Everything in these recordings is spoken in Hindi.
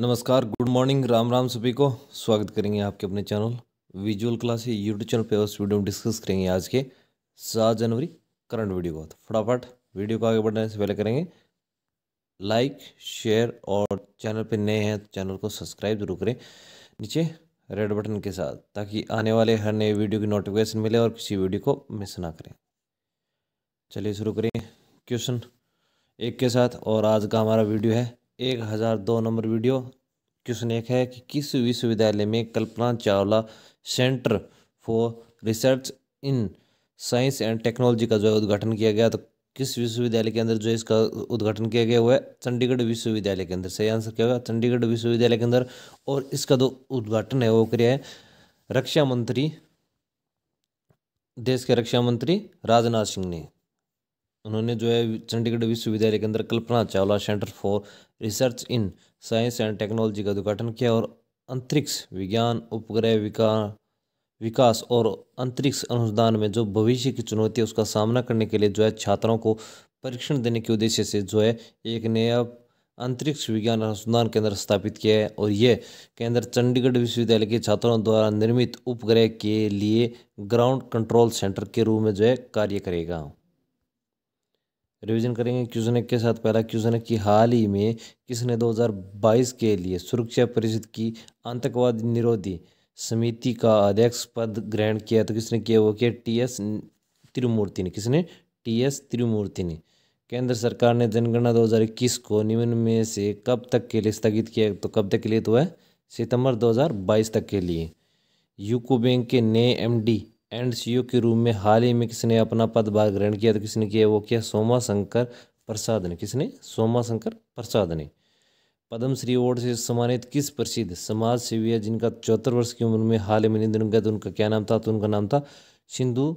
नमस्कार गुड मॉर्निंग राम राम सभी को स्वागत करेंगे आपके अपने channel visual class YouTube channel पे उस वीडियो में डिस्कस करेंगे आज के सात जनवरी करंट वीडियो को तो फटाफट वीडियो को आगे बढ़ने से पहले करेंगे लाइक शेयर और चैनल पे नए हैं तो चैनल को सब्सक्राइब जरूर करें नीचे रेड बटन के साथ ताकि आने वाले हर नए वीडियो की नोटिफिकेशन मिले और किसी वीडियो को मिस ना करें चलिए शुरू करें क्वेश्चन एक के साथ और आज का हमारा वीडियो है एक हज़ार दो नंबर वीडियो क्वेश्चन एक है कि किस विश्वविद्यालय में Kalpana Chawla centre for research in science and technology का जो है उद्घाटन किया गया तो किस विश्वविद्यालय के अंदर जो इसका उद्घाटन किया गया हुआ है चंडीगढ़ विश्वविद्यालय के अंदर सही आंसर क्या होगा चंडीगढ़ विश्वविद्यालय के अंदर और इसका जो उद्घाटन है वो किया है रक्षा मंत्री देश के रक्षा मंत्री राजनाथ सिंह ने उन्होंने जो है चंडीगढ़ विश्वविद्यालय के अंदर Kalpana Chawla centre for research in science and technology का उद्घाटन किया और अंतरिक्ष विज्ञान उपग्रह विकास विकास और अंतरिक्ष अनुसंधान में जो भविष्य की चुनौती है उसका सामना करने के लिए जो है छात्रों को परीक्षण देने के उद्देश्य से जो है एक नया अंतरिक्ष विज्ञान अनुसंधान केंद्र स्थापित किया है और यह केंद्र चंडीगढ़ विश्वविद्यालय के छात्रों द्वारा निर्मित उपग्रह के लिए ग्राउंड कंट्रोल सेंटर के रूप में जो है कार्य करेगा रिवीजन करेंगे क्यूजनक के साथ पहला क्यूजनक की हाल ही में किसने 2022 के लिए सुरक्षा परिषद की आतंकवाद निरोधी समिति का अध्यक्ष पद ग्रहण किया तो किसने किया वो किया टी एस त्रिमूर्ति ने किसने टी एस त्रिमूर्ति ने केंद्र सरकार ने जनगणना 2021 को निम्न में से कब तक के लिए स्थगित किया तो कब तक के लिए तो है सितंबर 2022 तक के लिए यूको बैंक के नए एमडी एंड सीओ के रूप में हाल ही में किसने अपना पदभार ग्रहण किया तो किसने किया वो किया सोमा शंकर प्रसाद ने किसने सोमा शंकर प्रसाद ने पद्मश्री अवार्ड से सम्मानित किस प्रसिद्ध समाज सेवी है जिनका चौहत्तर वर्ष की उम्र में हाल ही में निधन गया तो उनका क्या नाम था तो उनका नाम था सिंधु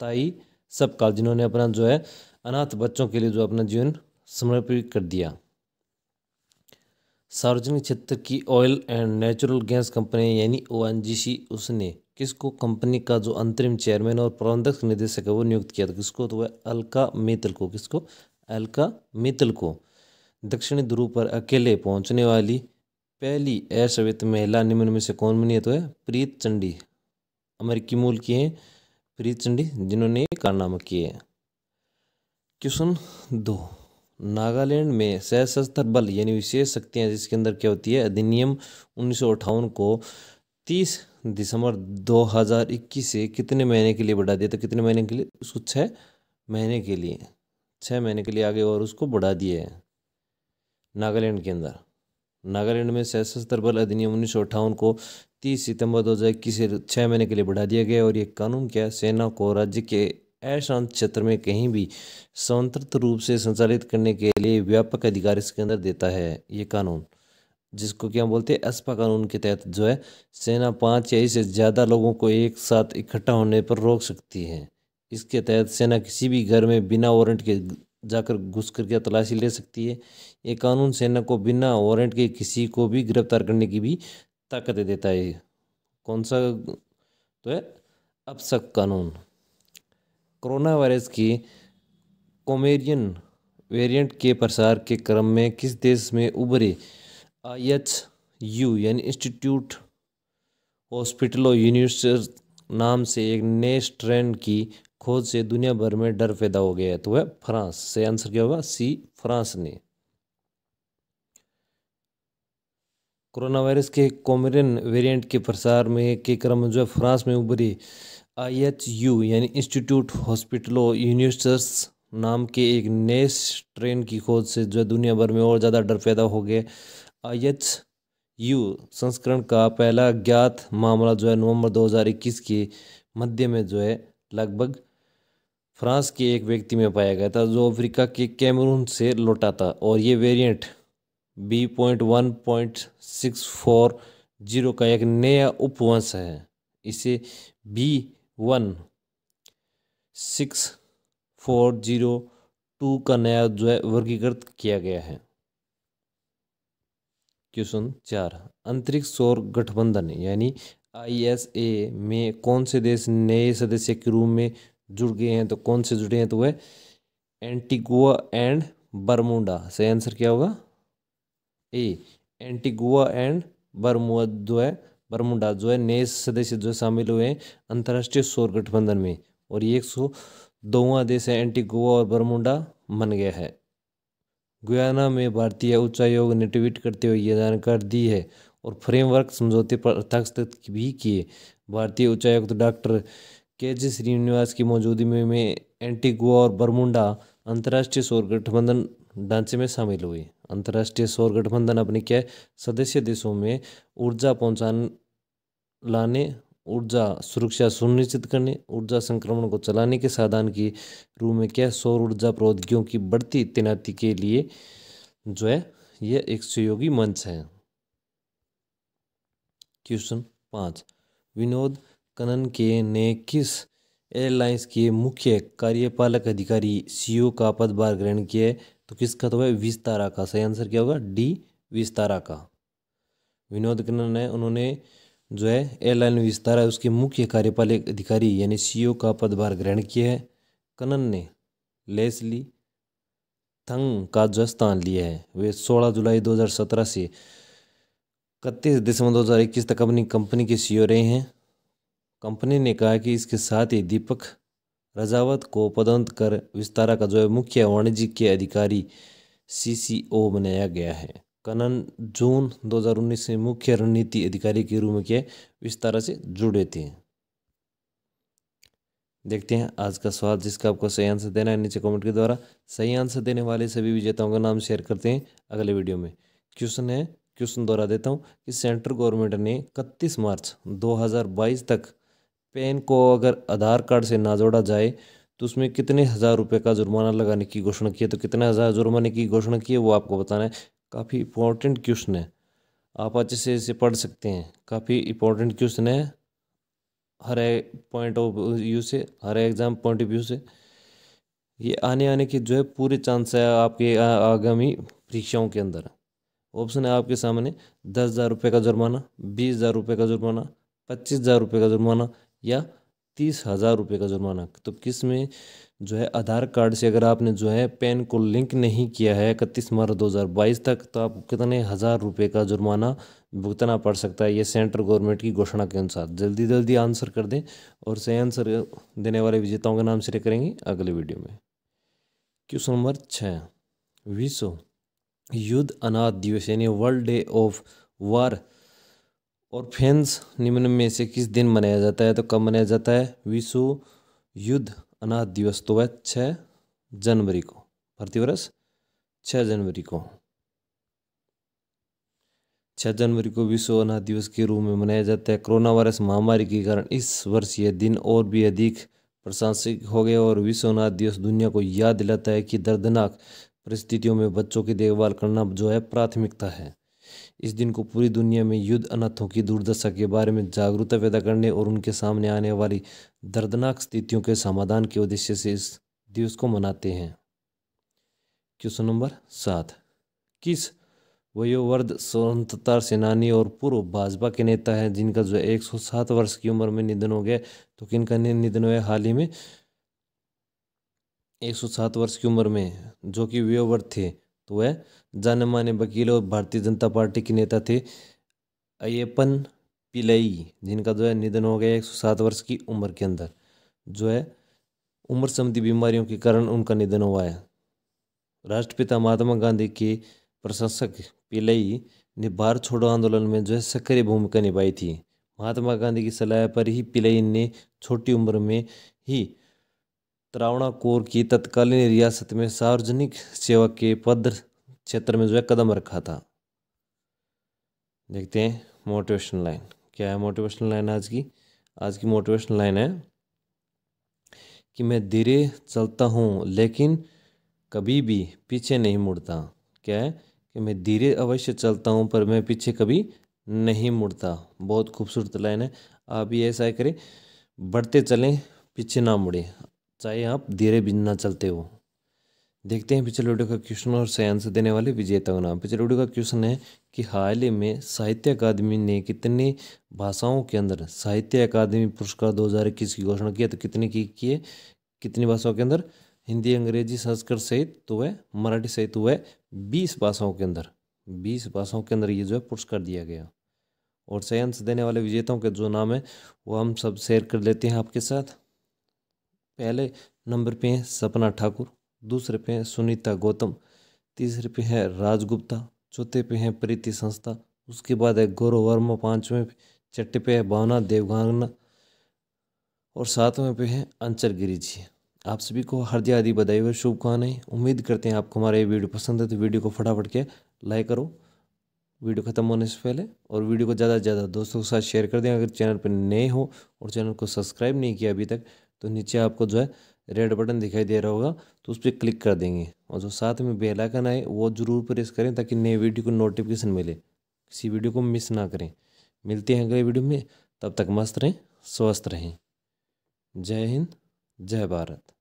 ताई सबकाल जिन्होंने अपना जो है अनाथ बच्चों के लिए जो अपना जीवन समर्पित कर दिया सार्वजनिक क्षेत्र की oil and natural gas company यानी ओ उसने किसको कंपनी का जो अंतरिम चेयरमैन और प्रबंधक निदेशक है वो नियुक्त किया था किसको तो वह अलका मित्तल को किसको अलका मित्तल को दक्षिणी ध्रुव पर अकेले पहुंचने वाली पहली अश्वेत महिला निम्न में से कौन बनी है तो है प्रीत चंडी अमेरिकी मूल की हैं प्रीत चंडी जिन्होंने ये कारनामा किए हैं क्वेश्चन दो नागालैंड में सशस्त्र बल यानी विशेष शक्तियाँ जिसके अंदर क्या होती है अधिनियम उन्नीस को तीस दिसंबर 2021 से कितने महीने के लिए बढ़ा दिया तो कितने महीने के लिए उसको छः महीने के लिए छः महीने के लिए आगे और उसको बढ़ा दिया है नागालैंड के अंदर नागालैंड में सशस्त्र बल अधिनियम उन्नीस को 30 सितंबर 2021 से छः महीने के लिए बढ़ा दिया गया और ये कानून क्या सेना को राज्य के अशांत क्षेत्र में कहीं भी स्वतंत्र रूप से संचालित करने के लिए व्यापक अधिकार इसके अंदर देता है ये कानून जिसको क्या बोलते हैं अस्पा कानून के तहत जो है सेना पाँच या इससे ज़्यादा लोगों को एक साथ इकट्ठा होने पर रोक सकती है इसके तहत सेना किसी भी घर में बिना वारंट के जाकर घुस करके तलाशी ले सकती है ये कानून सेना को बिना वारंट के किसी को भी गिरफ्तार करने की भी ताकत देता है कौन सा तो है अब सख्त कानून कोरोना वायरस की कोमेरियन वेरिएंट के प्रसार के क्रम में किस देश में उभरे आई एच यू यानी इंस्टीट्यूट हॉस्पिटल और यूनिवर्सिटी नाम से एक नए स्ट्रेंड की खोज से दुनिया भर में डर पैदा हो गया है तो वह फ्रांस से आंसर क्या होगा सी फ्रांस ने कोरोना वायरस के कोमरियन वेरिएंट के प्रसार में के क्रम में जो है फ्रांस में उभरी आई एच यू यानी इंस्टीट्यूट हॉस्पिटलों यूनिवर्सिटर्स नाम के एक नए स्ट्रेन की खोज से जो दुनिया भर में और ज़्यादा डर पैदा हो गया आयच यू संस्करण का पहला ज्ञात मामला जो है नवंबर 2021 के मध्य में जो है लगभग फ्रांस के एक व्यक्ति में पाया गया था जो अफ्रीका के कैमरून से लौटा था और ये variant B point one point six four zero का एक नया उपवंश है इसे B one six four zero two का नया जो है वर्गीकृत किया गया है क्वेश्चन चार अंतरिक्ष सौर गठबंधन यानी आईएसए में कौन से देश नए सदस्य के रूप में जुड़ गए हैं तो कौन से जुड़े हैं तो वह एंटीगुआ एंड बरमुंडा सही आंसर क्या होगा ए एंटीगुआ एंड बरमुआ जो है बरमुंडा जो है नए सदस्य जो शामिल हुए हैं अंतर्राष्ट्रीय सौर गठबंधन में और ये एक सौ दोवा देश है एंटीगुआ और बरमुंडा बन गया है गुयाना में भारतीय उच्चायोग ने ट्वीट करते हुए यह जानकारी दी है और फ्रेमवर्क समझौते पर हस्ताक्षर भी किए भारतीय उच्चायुक्त तो डॉक्टर के जी श्रीनिवास की मौजूदगी में, में एंटीगुआ और बरमुंडा अंतर्राष्ट्रीय सौर गठबंधन ढांचे में शामिल हुए अंतर्राष्ट्रीय सौर गठबंधन अपने क्या सदस्य देशों में ऊर्जा पहुँचान लाने ऊर्जा सुरक्षा सुनिश्चित करने ऊर्जा संक्रमण को चलाने के साधन की रूप में क्या सौर ऊर्जा प्रौद्योगिकियों की बढ़ती तैनाती के लिए जो है यह एक सहयोगी मंच है क्वेश्चन पाँच विनोद कनन के ने किस एयरलाइंस के मुख्य कार्यपालक अधिकारी सीईओ का पदभार ग्रहण किया है तो किसका तो है विस्तारा का सही आंसर क्या होगा डी विस्तारा का विनोद कनन ने उन्होंने जो है एयरलाइन विस्तारा है उसके मुख्य कार्यपालक अधिकारी यानी सीईओ e का पदभार ग्रहण किया है कनन ने लेसली थंग का जो स्थान लिया है वे 16 जुलाई 2017 से इकतीस दिसंबर 2021 तक अपनी कंपनी के सीईओ e रहे हैं कंपनी ने कहा कि इसके साथ ही दीपक रजावत को पदोन्नत कर विस्तारा का जो है मुख्य वाणिज्य के अधिकारी सी बनाया गया है कनन जून 2019 से मुख्य रणनीति अधिकारी के रूप में के विस्तार से जुड़े थे देखते हैं आज का सवाल जिसका आपको सही आंसर देना है नीचे कमेंट के द्वारा सही आंसर देने वाले सभी विजेताओं का नाम शेयर करते हैं अगले वीडियो में क्वेश्चन है क्वेश्चन दोहरा देता हूँ कि सेंट्रल गवर्नमेंट ने इकतीस मार्च 2022 तक पैन को अगर आधार कार्ड से ना जोड़ा जाए तो उसमें कितने हज़ार रुपये का जुर्माना लगाने की घोषणा की है तो कितने हज़ार जुर्माने की घोषणा की है वो आपको बताना है काफ़ी इंपॉर्टेंट क्वेश्चन है आप अच्छे से इसे पढ़ सकते हैं काफ़ी इंपॉर्टेंट क्वेश्चन है हर एक पॉइंट ऑफ व्यू से हर एग्ज़ाम पॉइंट ऑफ व्यू से ये आने आने के जो है पूरे चांस है आपके आगामी परीक्षाओं के अंदर ऑप्शन है आपके सामने दस हज़ार रुपये का जुर्माना बीस हज़ार रुपये का जुर्माना पच्चीस हज़ार रुपये का जुर्माना या तीस हज़ार रुपये का जुर्माना तो किस में जो है आधार कार्ड से अगर आपने जो है पैन को लिंक नहीं किया है इकतीस मार्च दो हज़ार बाईस तक तो आप कितने हज़ार रुपये का जुर्माना भुगतना पड़ सकता है ये सेंट्रल गवर्नमेंट की घोषणा के अनुसार जल्दी जल्दी आंसर कर दें और सही आंसर देने वाले विजेताओं का नाम से करेंगे अगले वीडियो में क्वेश्चन नंबर छः विश्व युद्ध अनाथ दिवस यानी वर्ल्ड डे ऑफ वार और फेंस निम्न में से किस दिन मनाया जाता है तो कब मनाया जाता है विश्व युद्ध अनाथ दिवस तो वह छः जनवरी को प्रतिवर्ष वर्ष छः जनवरी को छः जनवरी को विश्व अनाथ दिवस के रूप में मनाया जाता है कोरोना वायरस महामारी के कारण इस वर्ष यह दिन और भी अधिक प्रशासनिक हो गया और विश्व अनाथ दिवस दुनिया को याद दिलाता है कि दर्दनाक परिस्थितियों में बच्चों की देखभाल करना जो है प्राथमिकता है इस दिन को पूरी दुनिया में युद्ध अनाथों की दुर्दशा के बारे में जागरूकता पैदा करने और उनके सामने आने वाली दर्दनाक स्थितियों के समाधान के उद्देश्य से इस दिवस को मनाते हैं क्वेश्चन नंबर सात किस वयोवर्द स्वतंत्रता सेनानी और पूर्व भाजपा के नेता हैं जिनका जो 107 वर्ष की उम्र में निधन हो गया तो का निधन हुआ हाल ही में 107 वर्ष की उम्र में जो कि वयोवर्ध थे तो वह जाने माने वकील और भारतीय जनता पार्टी के नेता थे अयपन पिलई जिनका जो है निधन हो गया एक सौ सात वर्ष की उम्र के अंदर जो है उम्र संबंधी बीमारियों के कारण उनका निधन हुआ है राष्ट्रपिता महात्मा गांधी के प्रशंसक पिलई ने भारत छोड़ो आंदोलन में जो है सक्रिय भूमिका निभाई थी महात्मा गांधी की सलाह पर ही पिलई ने छोटी उम्र में ही त्रावणा कोर की तत्कालीन रियासत में सार्वजनिक सेवा के पद क्षेत्र में जो है कदम रखा था देखते हैं मोटिवेशन लाइन क्या है मोटिवेशनल लाइन आज की आज की मोटिवेशनल लाइन है कि मैं धीरे चलता हूँ लेकिन कभी भी पीछे नहीं मुड़ता क्या है कि मैं धीरे अवश्य चलता हूँ पर मैं पीछे कभी नहीं मुड़ता बहुत खूबसूरत लाइन है आप भी ऐसा करें बढ़ते चलें पीछे ना मुड़े चाहे आप धीरे बिना चलते हो देखते हैं पिछले वीडियो का क्वेश्चन और सही आंसर देने वाले विजेता का नाम पिछले वीडियो का क्वेश्चन है कि हाल ही में साहित्य अकादमी ने कितनी भाषाओं के अंदर साहित्य अकादमी पुरस्कार दो हज़ार इक्कीस की घोषणा की है तो कितने की किए कितनी भाषाओं के अंदर हिंदी अंग्रेजी संस्कृत सहित तो वह मराठी सहित वह तो बीस भाषाओं के अंदर बीस भाषाओं के अंदर ये जो है पुरस्कार दिया गया और सही आंसर देने वाले विजेताओं के जो नाम है वो हम सब शेयर कर लेते हैं आपके साथ पहले नंबर पे हैं सपना ठाकुर दूसरे पे हैं सुनीता गौतम तीसरे पे हैं राजगुप्ता चौथे पे हैं प्रीति संस्था उसके बाद है गौरव वर्मा पाँचवें पे छठे पे है भावना देवगांगना और सातवें पे हैं अंचल गिरी जी आप सभी को हृदय आदि बधाई और शुभकामनाएं उम्मीद करते हैं आपको हमारा ये वीडियो पसंद है तो वीडियो को फटाफट के लाइक करो वीडियो ख़त्म होने से पहले और वीडियो को ज़्यादा से ज़्यादा दोस्तों के साथ शेयर कर दें अगर चैनल पर नए हो और चैनल को सब्सक्राइब नहीं किया अभी तक तो नीचे आपको जो है रेड बटन दिखाई दे रहा होगा तो उस पर क्लिक कर देंगे और जो साथ में बेल आइकन आए वो ज़रूर प्रेस करें ताकि नए वीडियो को नोटिफिकेशन मिले किसी वीडियो को मिस ना करें मिलते हैं अगले वीडियो में तब तक मस्त रहें स्वस्थ रहें जय हिंद जय भारत